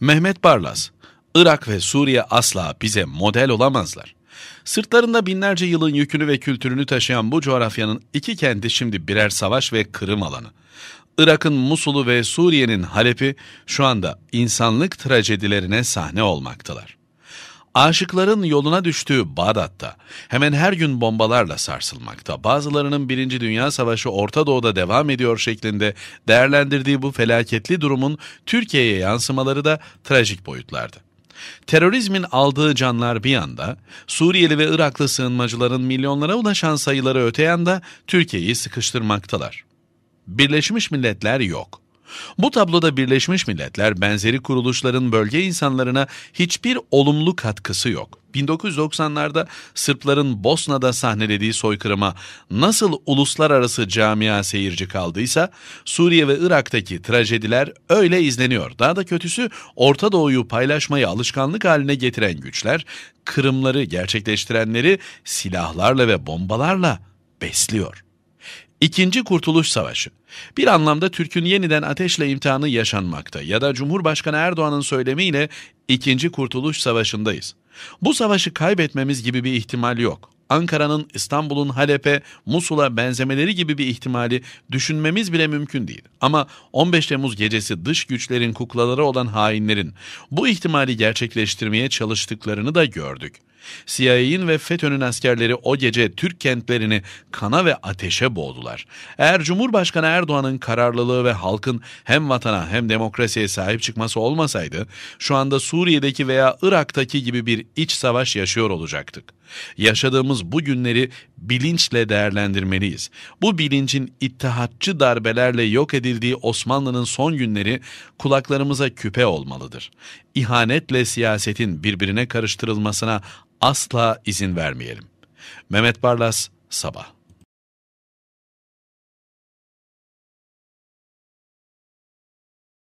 Mehmet Barlas, Irak ve Suriye asla bize model olamazlar. Sırtlarında binlerce yılın yükünü ve kültürünü taşıyan bu coğrafyanın iki kenti şimdi birer savaş ve kırım alanı. Irak'ın Musul'u ve Suriye'nin Halep'i şu anda insanlık trajedilerine sahne olmaktalar. Aşıkların yoluna düştüğü Bağdat'ta hemen her gün bombalarla sarsılmakta, bazılarının Birinci Dünya Savaşı Orta Doğu'da devam ediyor şeklinde değerlendirdiği bu felaketli durumun Türkiye'ye yansımaları da trajik boyutlardı. Terörizmin aldığı canlar bir yanda, Suriyeli ve Iraklı sığınmacıların milyonlara ulaşan sayıları öte yanda Türkiye'yi sıkıştırmaktalar. Birleşmiş Milletler yok. Bu tabloda Birleşmiş Milletler benzeri kuruluşların bölge insanlarına hiçbir olumlu katkısı yok. 1990'larda Sırpların Bosna'da sahnelediği soykırıma nasıl uluslararası camia seyirci kaldıysa Suriye ve Irak'taki trajediler öyle izleniyor. Daha da kötüsü Orta Doğu'yu paylaşmayı alışkanlık haline getiren güçler kırımları gerçekleştirenleri silahlarla ve bombalarla besliyor. İkinci Kurtuluş Savaşı. Bir anlamda Türk'ün yeniden ateşle imtihanı yaşanmakta ya da Cumhurbaşkanı Erdoğan'ın söylemiyle İkinci Kurtuluş Savaşı'ndayız. Bu savaşı kaybetmemiz gibi bir ihtimal yok. Ankara'nın İstanbul'un Halep'e, Musul'a benzemeleri gibi bir ihtimali düşünmemiz bile mümkün değil. Ama 15 Temmuz gecesi dış güçlerin kuklaları olan hainlerin bu ihtimali gerçekleştirmeye çalıştıklarını da gördük. CIA'in ve FETÖ'nün askerleri o gece Türk kentlerini kana ve ateşe boğdular. Eğer Cumhurbaşkanı Erdoğan'ın kararlılığı ve halkın hem vatana hem demokrasiye sahip çıkması olmasaydı, şu anda Suriye'deki veya Irak'taki gibi bir iç savaş yaşıyor olacaktık. Yaşadığımız yaşadığımız bu günleri bilinçle değerlendirmeliyiz. Bu bilincin ittihatçı darbelerle yok edildiği Osmanlı'nın son günleri kulaklarımıza küpe olmalıdır. İhanetle siyasetin birbirine karıştırılmasına asla izin vermeyelim. Mehmet Barlas, Sabah